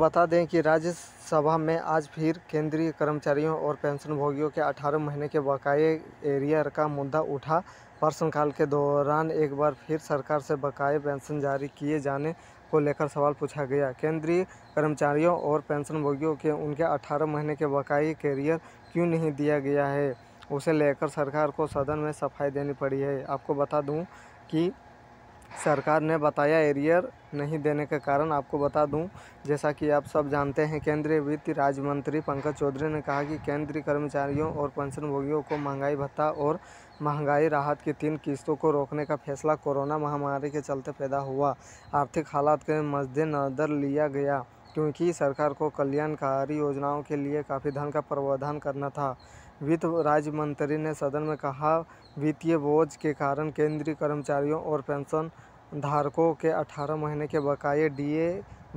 बता दें कि राज्यसभा में आज फिर केंद्रीय कर्मचारियों और पेंशनभोगियों के 18 महीने के बकाए एरियर का मुद्दा उठा प्रश्नकाल के दौरान एक बार फिर सरकार से बकाए पेंशन जारी किए जाने को लेकर सवाल पूछा गया केंद्रीय कर्मचारियों और पेंशनभोगियों के उनके 18 महीने के बकाये कैरियर क्यों नहीं दिया गया है उसे लेकर सरकार को सदन में सफाई देनी पड़ी है आपको बता दूँ कि सरकार ने बताया एरियर नहीं देने के कारण आपको बता दूं जैसा कि आप सब जानते हैं केंद्रीय वित्त राज्य मंत्री पंकज चौधरी ने कहा कि केंद्रीय कर्मचारियों और पेंशनभोगियों को महंगाई भत्ता और महंगाई राहत की तीन किस्तों को रोकने का फैसला कोरोना महामारी के चलते पैदा हुआ आर्थिक हालात के मद्देनजर लिया गया क्योंकि सरकार को कल्याणकारी योजनाओं के लिए काफ़ी धन का प्रावधान करना था वित्त राज्य मंत्री ने सदन में कहा वित्तीय बोझ के कारण केंद्रीय कर्मचारियों और पेंशन धारकों के 18 महीने के बकाए डीए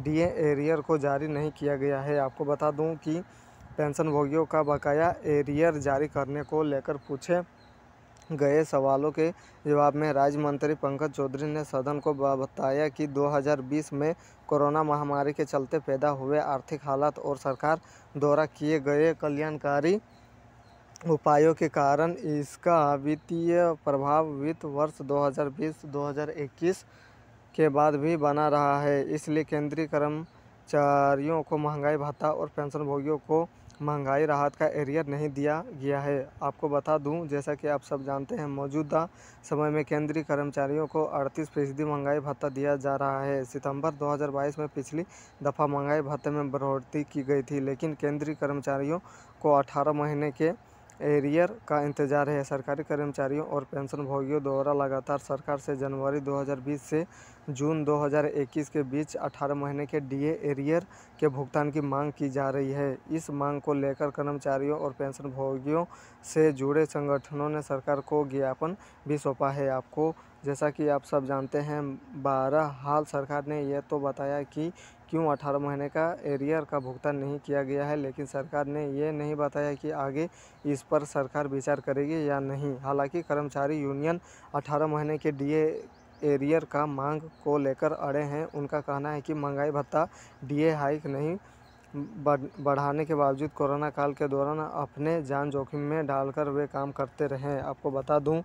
डीए एरियर को जारी नहीं किया गया है आपको बता दूं कि पेंशनभोगियों का बकाया एरियर जारी करने को लेकर पूछे गए सवालों के जवाब में राज्य मंत्री पंकज चौधरी ने सदन को बताया कि 2020 में कोरोना महामारी के चलते पैदा हुए आर्थिक हालात और सरकार द्वारा किए गए कल्याणकारी उपायों के कारण इसका वित्तीय प्रभाव वित्त वर्ष 2020-2021 के बाद भी बना रहा है इसलिए केंद्रीय कर्मचारियों को महंगाई भत्ता और पेंशनभोगियों को महंगाई राहत का एरियर नहीं दिया गया है आपको बता दूं जैसा कि आप सब जानते हैं मौजूदा समय में केंद्रीय कर्मचारियों को 38 फीसदी महंगाई भत्ता दिया जा रहा है सितंबर 2022 में पिछली दफ़ा महंगाई भत्ते में बढ़ोतरी की गई थी लेकिन केंद्रीय कर्मचारियों को 18 महीने के एरियर का इंतजार है सरकारी कर्मचारियों और पेंशनभोगियों द्वारा लगातार सरकार से जनवरी 2020 से जून 2021 के बीच 18 महीने के डीए एरियर के भुगतान की मांग की जा रही है इस मांग को लेकर कर्मचारियों और पेंशनभोगियों से जुड़े संगठनों ने सरकार को ज्ञापन भी सौंपा है आपको जैसा कि आप सब जानते हैं बारह हाल सरकार ने यह तो बताया कि क्यों 18 महीने का एरियर का भुगतान नहीं किया गया है लेकिन सरकार ने यह नहीं बताया कि आगे इस पर सरकार विचार करेगी या नहीं हालांकि कर्मचारी यूनियन 18 महीने के डीए एरियर का मांग को लेकर अड़े हैं उनका कहना है कि महंगाई भत्ता डीए हाइक नहीं बढ़ाने के बावजूद कोरोना काल के दौरान अपने जान जोखिम में डालकर वे काम करते रहे आपको बता दूं